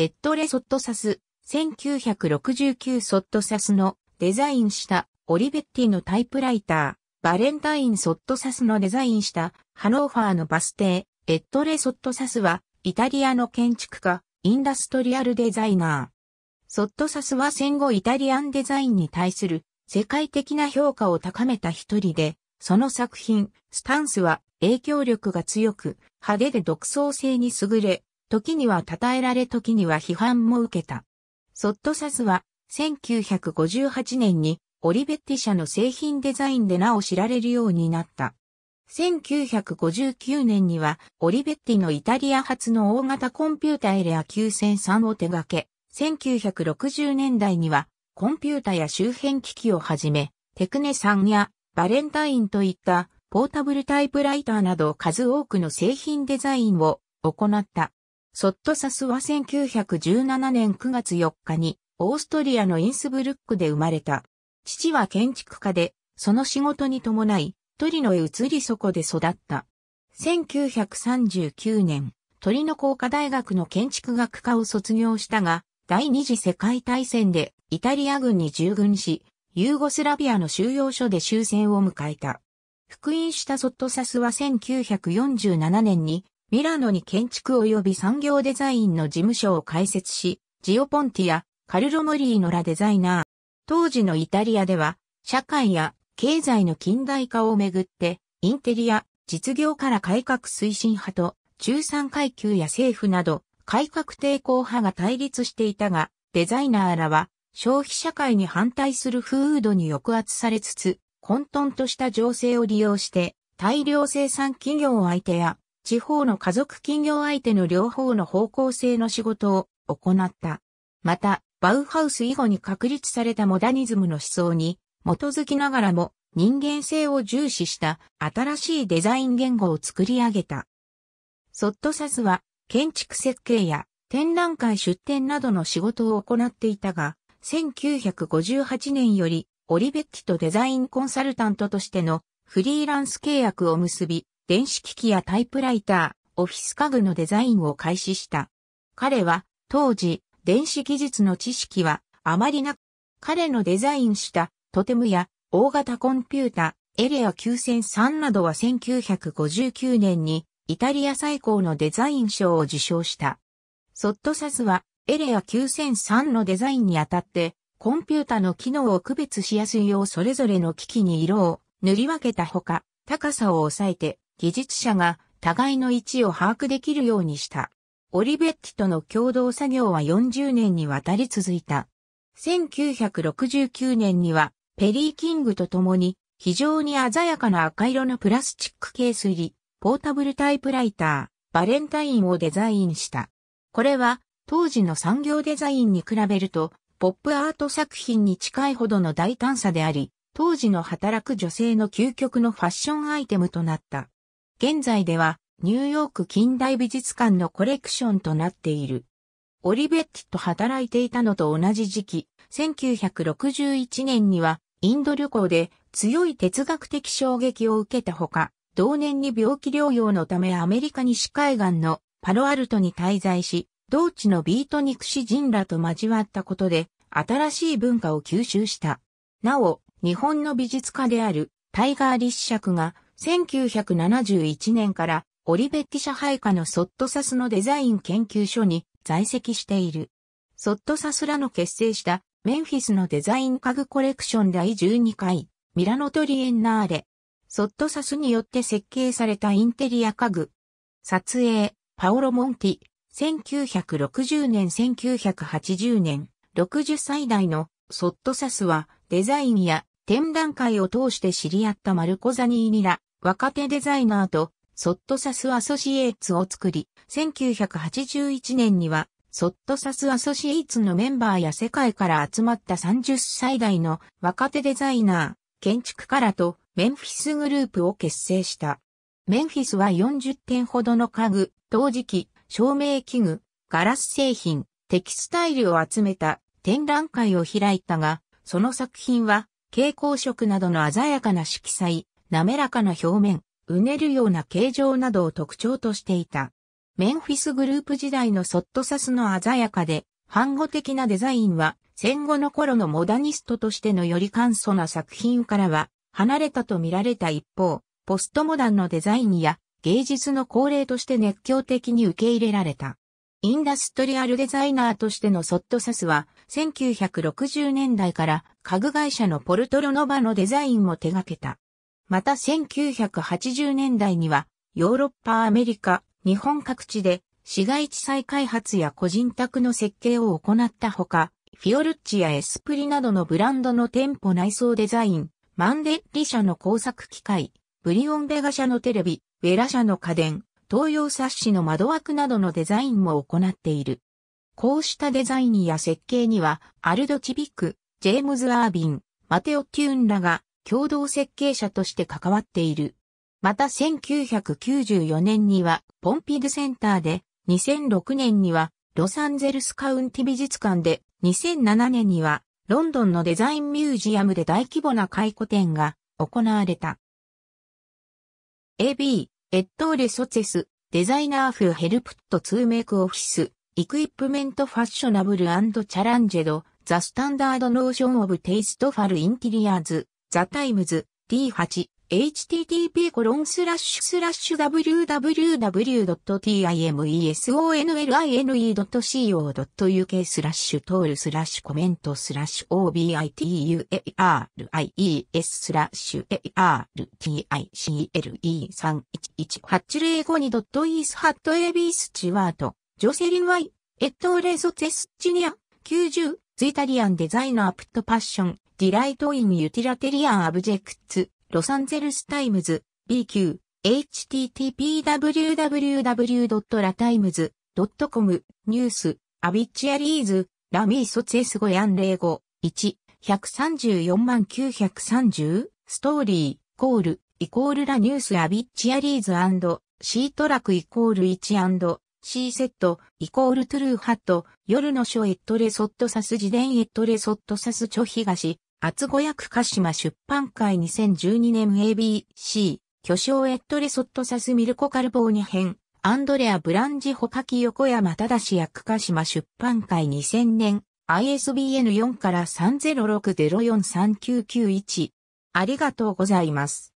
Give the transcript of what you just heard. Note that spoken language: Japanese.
エットレ・ソットサス、1969ソットサスのデザインしたオリベッティのタイプライター、バレンタイン・ソットサスのデザインしたハノーファーのバス停、エットレ・ソットサスはイタリアの建築家、インダストリアルデザイナー。ソットサスは戦後イタリアンデザインに対する世界的な評価を高めた一人で、その作品、スタンスは影響力が強く、派手で独創性に優れ、時には称えられ時には批判も受けた。ソットサスは、1958年にオリベッティ社の製品デザインでなお知られるようになった。1959年には、オリベッティのイタリア発の大型コンピュータエレア9003を手掛け、1960年代には、コンピュータや周辺機器をはじめ、テクネさんやバレンタインといったポータブルタイプライターなど数多くの製品デザインを行った。ソットサスは1917年9月4日にオーストリアのインスブルックで生まれた。父は建築家で、その仕事に伴い、トリノへ移りそこで育った。1939年、トリノ工科大学の建築学科を卒業したが、第二次世界大戦でイタリア軍に従軍し、ユーゴスラビアの収容所で終戦を迎えた。復員したソットサスは1947年にミラノに建築及び産業デザインの事務所を開設し、ジオポンティやカルロ・モリーノらデザイナー。当時のイタリアでは、社会や経済の近代化をめぐって、インテリア、実業から改革推進派と、中産階級や政府など、改革抵抗派が対立していたが、デザイナーらは、消費社会に反対する風土に抑圧されつつ、混沌とした情勢を利用して、大量生産企業相手や地方の家族企業相手の両方の方向性の仕事を行った。また、バウハウス以後に確立されたモダニズムの思想に基づきながらも人間性を重視した新しいデザイン言語を作り上げた。ソットサズは建築設計や展覧会出展などの仕事を行っていたが、1958年よりオリベッキとデザインコンサルタントとしてのフリーランス契約を結び、電子機器やタイプライター、オフィス家具のデザインを開始した。彼は当時電子技術の知識はあまりなく、彼のデザインしたトテムや大型コンピュータ、エレア9003などは1959年にイタリア最高のデザイン賞を受賞した。ソットサスはエレア9003のデザインにあたってコンピュータの機能を区別しやすいようそれぞれの機器に色を塗り分けたほか、高さを抑えて技術者が互いの位置を把握できるようにした。オリベッティとの共同作業は40年にわたり続いた。1969年にはペリー・キングと共に非常に鮮やかな赤色のプラスチックケース入り、ポータブルタイプライター、バレンタインをデザインした。これは当時の産業デザインに比べるとポップアート作品に近いほどの大胆さであり、当時の働く女性の究極のファッションアイテムとなった。現在ではニューヨーク近代美術館のコレクションとなっている。オリベッティと働いていたのと同じ時期、1961年にはインド旅行で強い哲学的衝撃を受けたほか、同年に病気療養のためアメリカ西海岸のパロアルトに滞在し、同地のビート肉ジ人らと交わったことで、新しい文化を吸収した。なお、日本の美術家であるタイガー立クが1971年からオリベッティ社配下のソットサスのデザイン研究所に在籍している。ソットサスらの結成したメンフィスのデザイン家具コレクション第12回ミラノトリエンナーレ。ソットサスによって設計されたインテリア家具。撮影、パオロ・モンティ、1960年1980年、60歳代のソットサスはデザインや展覧会を通して知り合ったマルコザニーニラ、若手デザイナーとソットサスアソシエイツを作り、1981年にはソットサスアソシエイツのメンバーや世界から集まった30歳代の若手デザイナー、建築からとメンフィスグループを結成した。メンフィスは40点ほどの家具、陶磁器、照明器具、ガラス製品、テキスタイルを集めた展覧会を開いたが、その作品は蛍光色などの鮮やかな色彩、滑らかな表面、うねるような形状などを特徴としていた。メンフィスグループ時代のソットサスの鮮やかで、反語的なデザインは、戦後の頃のモダニストとしてのより簡素な作品からは、離れたと見られた一方、ポストモダンのデザインや芸術の恒例として熱狂的に受け入れられた。インダストリアルデザイナーとしてのソットサスは、1960年代から家具会社のポルトロノバのデザインも手掛けた。また1980年代には、ヨーロッパ、アメリカ、日本各地で、市街地再開発や個人宅の設計を行ったほか、フィオルッチやエスプリなどのブランドの店舗内装デザイン、マンデッリ社の工作機械、ブリオンベガ社のテレビ、ウェラ社の家電、東洋冊子の窓枠などのデザインも行っている。こうしたデザインや設計には、アルド・チビック、ジェームズ・アービン、マテオ・テューンらが共同設計者として関わっている。また1994年にはポンピドセンターで、2006年にはロサンゼルスカウンティ美術館で、2007年にはロンドンのデザインミュージアムで大規模な回顧展が行われた。AB、エットーレソツェス、デザイナーフヘルプットツーメイクオフィス、イクイップメントファッショナブルチャランジェド、ザスタンダードノーションオブテイストファルインテリアーズ、ザタイムズ D8 http コロンスラッシュスラッシュ www.timesonline.co.uk スラッシュトールスラッシュコメントスラッシュ obituaries スラッシュ article311805 スハットエビースチワートジョセリン・ワイエットーレゾツスチニア90ズイタリアンデザイナープットパッションディライトインユティラテリアンアブジェクツ、ロサンゼルスタイムズ、BQ、http://www.latimes.com、ニュース、アビッチアリーズ、ラミーソツエ S5 ヤン05、1、134,930、ストーリー、イコール、イコールラニュースアビッチアリーズシートラクイコール1ーセット、イコールトゥルーハット、夜の書エットレソットサス自伝エットレソットサスチョ東、厚語訳鹿島出版会2012年 ABC、巨匠エットレソットサスミルコカルボーニ編、アンドレア・ブランジホカキ横山正役鹿島出版会2000年、ISBN4 から3060439991。ありがとうございます。